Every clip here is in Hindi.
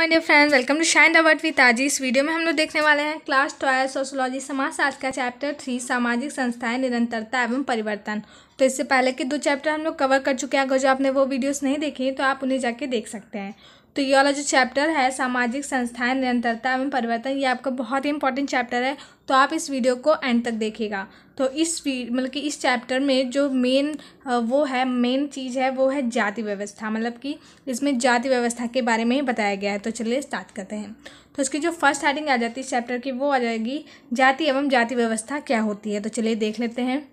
my dear friends welcome to shine अवर्ट विद ताजी इस वीडियो में हम लोग देखने वाले हैं क्लास ट्वेल्व सोशोलॉजी समाजशास्त्र का चैप्टर थ्री सामाजिक संस्थाएं निरंतरता एवं परिवर्तन तो इससे पहले के दो चैप्टर हम लोग कवर कर चुके हैं अगर जो आपने वो वीडियोस नहीं देखी तो आप उन्हें जाके देख सकते हैं तो ये वाला जो चैप्टर है सामाजिक संस्थाएं निरंतरता एवं परिवर्तन ये आपका बहुत ही इंपॉर्टेंट चैप्टर है तो आप इस वीडियो को एंड तक देखिएगा तो इस मतलब कि इस चैप्टर में जो मेन वो है मेन चीज़ है वो है जाति व्यवस्था मतलब कि इसमें जाति व्यवस्था के बारे में ही बताया गया है तो चलिए स्टार्ट करते हैं तो इसकी जो फर्स्ट हेडिंग आ जाती है इस चैप्टर की वो आ जाएगी जाति एवं जाति व्यवस्था क्या होती है तो चलिए देख लेते हैं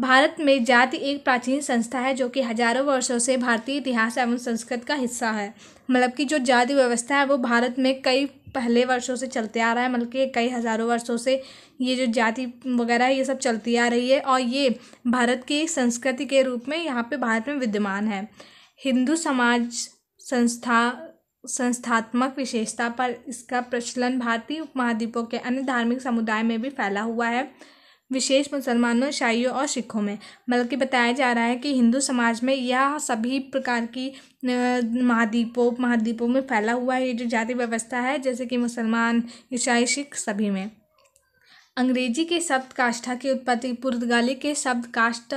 भारत में जाति एक प्राचीन संस्था है जो कि हजारों वर्षों से भारतीय इतिहास एवं संस्कृत का हिस्सा है मतलब कि जो जाति व्यवस्था है वो भारत में कई पहले वर्षों से चलते आ रहा है मतलब कि कई हज़ारों वर्षों से ये जो जाति वगैरह ये सब चलती आ रही है और ये भारत की संस्कृति के रूप में यहाँ पे भारत में विद्यमान है हिंदू समाज संस्था संस्थात्मक विशेषता पर इसका प्रचलन भारतीय उपमहाद्वीपों के अन्य धार्मिक समुदाय में भी फैला हुआ है विशेष मुसलमानों ईसाइयों और सिखों में बल्कि बताया जा रहा है कि हिंदू समाज में यह सभी प्रकार की महाद्वीपों महाद्वीपों में फैला हुआ है ये जो जाति व्यवस्था है जैसे कि मुसलमान ईसाई सिख सभी में अंग्रेजी के शब्द काष्ठा की उत्पत्ति पुर्तगाली के शब्द काष्ठ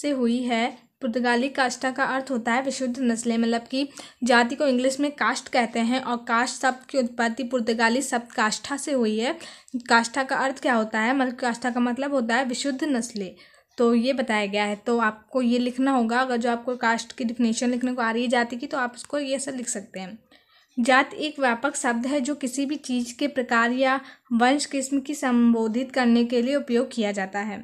से हुई है पुर्तगाली कास्टा का अर्थ होता है विशुद्ध नस्लें मतलब कि जाति को इंग्लिश में कास्ट कहते हैं और कास्ट शब्द की उत्पत्ति पुर्तगाली शब्द काष्ठा से हुई है काष्ठा का अर्थ क्या होता है मतलब काष्ठा का मतलब होता है विशुद्ध नस्लें तो ये बताया गया है तो आपको ये लिखना होगा अगर जो आपको कास्ट की डिफिनेशन लिखने को आ रही है जाति की तो आप उसको ये सब लिख सकते हैं जात एक व्यापक शब्द है जो किसी भी चीज़ के प्रकार या वंश किस्म की संबोधित करने के लिए उपयोग किया जाता है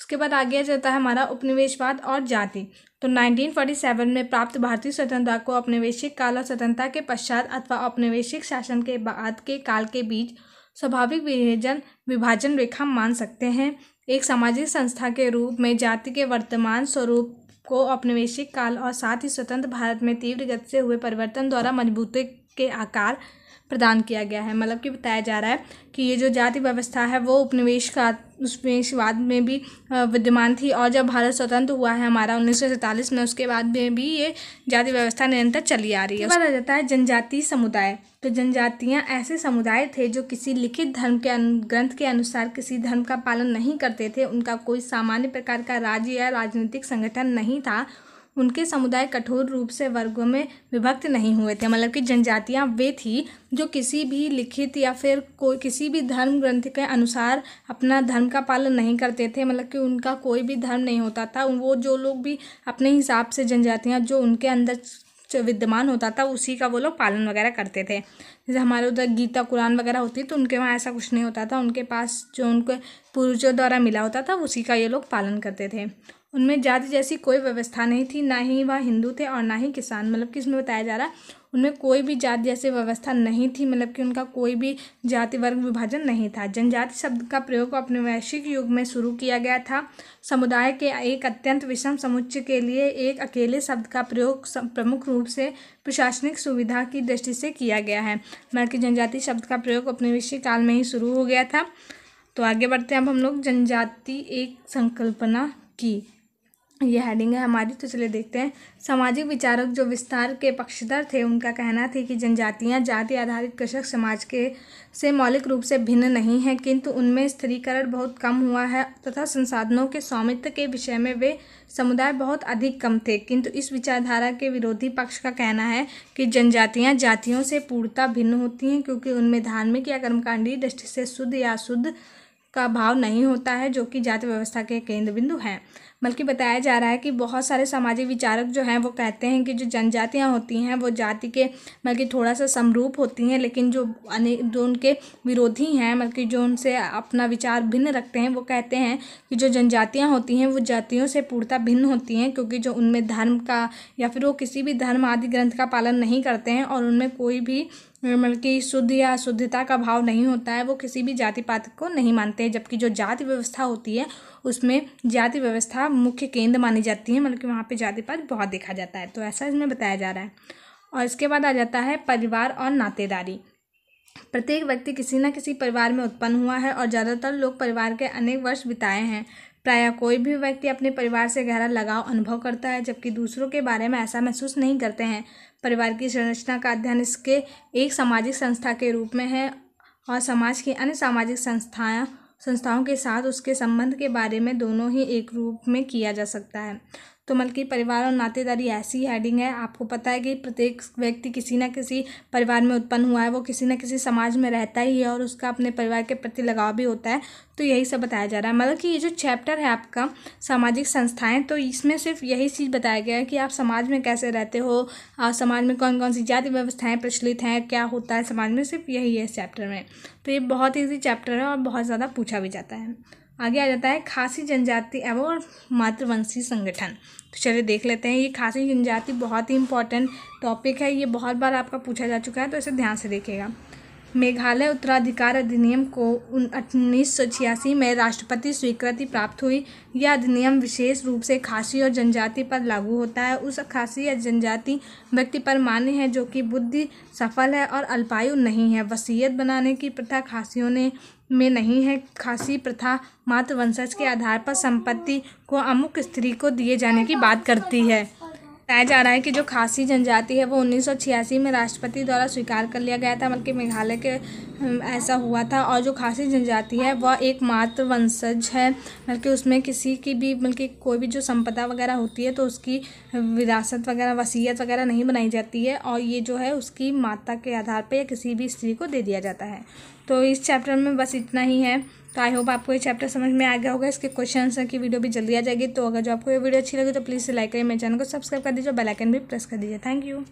उसके बाद आगे जाता है हमारा उपनिवेशवाद और जाति तो 1947 में प्राप्त भारतीय स्वतंत्रता को औपनिवेशिक काल और स्वतंत्रता के पश्चात अथवा औपनिवेशिक शासन के बाद के काल के बीच स्वाभाविक विभेजन विभाजन रेखा मान सकते हैं एक सामाजिक संस्था के रूप में जाति के वर्तमान स्वरूप को औपनिवेशिक काल और साथ ही स्वतंत्र भारत में तीव्र गति से हुए परिवर्तन द्वारा मजबूती के आकार प्रदान किया गया है मतलब कि बताया जा रहा है कि ये जो जाति व्यवस्था है वो उपनिवेश का उपनिवेशवाद में भी विद्यमान थी और जब भारत स्वतंत्र हुआ है हमारा उन्नीस में उसके बाद में भी ये जाति व्यवस्था निरंतर चली आ रही है बताया जाता है जनजातीय समुदाय तो जनजातियाँ ऐसे समुदाय थे जो किसी लिखित धर्म के ग्रंथ के अनुसार किसी धर्म का पालन नहीं करते थे उनका कोई सामान्य प्रकार का राज्य या राजनीतिक संगठन नहीं था उनके समुदाय कठोर रूप से वर्गों में विभक्त नहीं हुए थे मतलब कि जनजातियाँ वे थी जो किसी भी लिखित या फिर कोई किसी भी धर्म ग्रंथ के अनुसार अपना धर्म का पालन नहीं करते थे मतलब कि उनका कोई भी धर्म नहीं होता था वो जो लोग भी अपने हिसाब से जनजातियाँ जो उनके अंदर विद्यमान होता था उसी का वो लोग पालन वगैरह करते थे जैसे हमारे उधर गीता कुरान वगैरह होती तो उनके वहाँ ऐसा कुछ नहीं होता था उनके पास जो उनके पूर्वजों द्वारा मिला होता था उसी का ये लोग पालन करते थे उनमें जाति जैसी कोई व्यवस्था नहीं थी ना ही वह हिंदू थे और ना ही किसान मतलब कि इसमें बताया जा रहा है उनमें कोई भी जाति जैसी व्यवस्था नहीं थी मतलब कि उनका कोई भी जाति वर्ग विभाजन नहीं था जनजाति शब्द का प्रयोग अपने वैश्विक युग में शुरू किया गया था समुदाय के एक अत्यंत विषम समुच्चय के लिए एक अकेले शब्द का प्रयोग प्रमुख रूप से प्रशासनिक सुविधा की दृष्टि से किया गया है मतलब कि जनजाति शब्द का प्रयोग अपने विश्व काल में ही शुरू हो गया था तो आगे बढ़ते हैं अब हम लोग जनजाति एक संकल्पना की ये हेडिंग है हमारी तो चलिए देखते हैं सामाजिक विचारक जो विस्तार के पक्षधर थे उनका कहना थी कि जनजातियां जाति आधारित कृषक समाज के से मौलिक रूप से भिन्न नहीं हैं किंतु उनमें स्थिरीकरण बहुत कम हुआ है तथा संसाधनों के स्वामित्व के विषय में वे समुदाय बहुत अधिक कम थे किंतु इस विचारधारा के विरोधी पक्ष का कहना है कि जनजातियाँ जातियों से पूर्णता भिन्न होती हैं क्योंकि उनमें धार्मिक या कर्मकांडी दृष्टि से शुद्ध या शुद्ध का भाव नहीं होता है जो कि जाति व्यवस्था के केंद्र बिंदु हैं बल्कि बताया जा रहा है कि बहुत सारे सामाजिक विचारक जो हैं वो कहते हैं कि जो जनजातियाँ होती हैं वो जाति के बल्कि थोड़ा सा समरूप होती हैं लेकिन जो अनेक जो उनके विरोधी हैं बल्कि जो उनसे अपना विचार भिन्न रखते हैं वो कहते हैं कि जो जनजातियाँ होती हैं वो जातियों से पूर्णता भिन्न होती हैं क्योंकि जो उनमें धर्म का या फिर वो किसी भी धर्म आदि ग्रंथ का पालन नहीं करते हैं और उनमें कोई भी मतलब कि शुद्ध या शुद्धता का भाव नहीं होता है वो किसी भी जाति पात को नहीं मानते हैं जबकि जो जाति व्यवस्था होती है उसमें जाति व्यवस्था मुख्य केंद्र मानी जाती है मतलब कि वहाँ पे जाति पात बहुत देखा जाता है तो ऐसा इसमें बताया जा रहा है और इसके बाद आ जाता है परिवार और नातेदारी प्रत्येक व्यक्ति किसी न किसी परिवार में उत्पन्न हुआ है और ज़्यादातर लोग परिवार के अनेक वर्ष बिताए हैं प्रायः कोई भी व्यक्ति अपने परिवार से गहरा लगाव अनुभव करता है जबकि दूसरों के बारे में ऐसा महसूस नहीं करते हैं परिवार की संरचना का अध्ययन इसके एक सामाजिक संस्था के रूप में है और समाज की अन्य सामाजिक संस्थाएँ संस्थाओं के साथ उसके संबंध के बारे में दोनों ही एक रूप में किया जा सकता है तो मतलब कि परिवार और नातेदारी ऐसी हेडिंग है आपको पता है कि प्रत्येक व्यक्ति किसी न किसी परिवार में उत्पन्न हुआ है वो किसी न किसी समाज में रहता ही है और उसका अपने परिवार के प्रति लगाव भी होता है तो यही सब बताया जा रहा है मतलब कि ये जो चैप्टर है आपका सामाजिक संस्थाएं तो इसमें सिर्फ यही चीज़ बताया गया है कि आप समाज में कैसे रहते हो और समाज में कौन कौन सी जाति व्यवस्थाएं प्रचलित हैं क्या होता है समाज में सिर्फ यही है इस चैप्टर में तो ये बहुत ईजी चैप्टर है और बहुत ज़्यादा पूछा भी जाता है आगे आ जाता है खासी जनजाति एवं मातृवंशी संगठन तो चलिए देख लेते हैं ये खासी जनजाति बहुत ही इंपॉर्टेंट टॉपिक है ये बहुत बार आपका पूछा जा चुका है तो इसे ध्यान से देखिएगा मेघालय उत्तराधिकार अधिनियम को उन्नीस में राष्ट्रपति स्वीकृति प्राप्त हुई यह अधिनियम विशेष रूप से खासी और जनजाति पर लागू होता है उस खासी या जनजाति व्यक्ति पर मान्य है जो कि बुद्धि सफल है और अल्पायु नहीं है वसीयत बनाने की प्रथा खासियों ने में नहीं है खासी प्रथा मात्र वंशज के आधार पर संपत्ति को अमुक स्त्री को दिए जाने की बात करती है बताया जा रहा है कि जो खासी जनजाति है वो 1986 में राष्ट्रपति द्वारा स्वीकार कर लिया गया था बल्कि मेघालय के ऐसा हुआ था और जो खासी जनजाति है वह एकमात्र वंशज है बल्कि उसमें किसी की भी बल्कि कोई भी जो संपदा वगैरह होती है तो उसकी विरासत वगैरह वसीयत वगैरह नहीं बनाई जाती है और ये जो है उसकी माता के आधार पर या किसी भी स्त्री को दे दिया जाता है तो इस चैप्टर में बस इतना ही है तो आई होप आपको ये चैप्टर समझ में आ गया होगा इसके क्वेश्चन आंसर की वीडियो भी जल्दी आ जाएगी तो अगर जो आपको ये वीडियो अच्छी लगी तो प्लीज़ लाइक करिए मेरे चैनल को सब्सक्राइब कर दीजिए और बेलाइकन भी प्रेस कर दीजिए थैंक यू